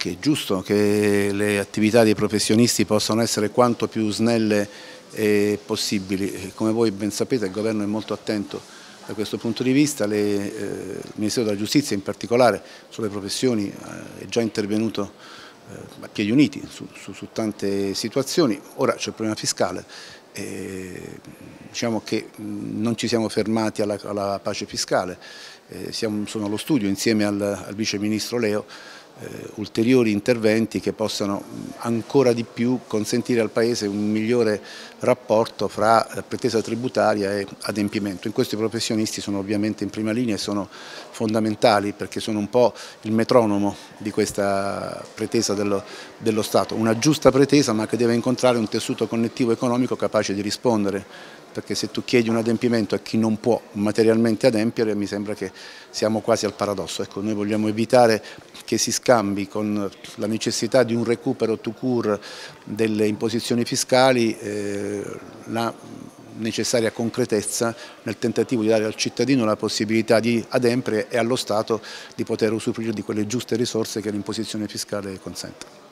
che è giusto che le attività dei professionisti possano essere quanto più snelle e possibili. Come voi ben sapete il governo è molto attento da questo punto di vista, le, eh, il Ministero della Giustizia in particolare sulle professioni eh, è già intervenuto eh, a piedi uniti su, su, su tante situazioni, ora c'è il problema fiscale, diciamo che mh, non ci siamo fermati alla, alla pace fiscale, eh, siamo, sono allo studio insieme al, al Vice Ministro Leo eh, ulteriori interventi che possano ancora di più consentire al Paese un migliore rapporto fra pretesa tributaria e adempimento. In questo i professionisti sono ovviamente in prima linea e sono fondamentali perché sono un po' il metronomo di questa pretesa dello, dello Stato, una giusta pretesa ma che deve incontrare un tessuto connettivo economico capace di rispondere perché se tu chiedi un adempimento a chi non può materialmente adempiere mi sembra che siamo quasi al paradosso. Ecco, noi vogliamo evitare che si scambi con la necessità di un recupero tout court delle imposizioni fiscali eh, la necessaria concretezza nel tentativo di dare al cittadino la possibilità di ademprere e allo Stato di poter usufruire di quelle giuste risorse che l'imposizione fiscale consente.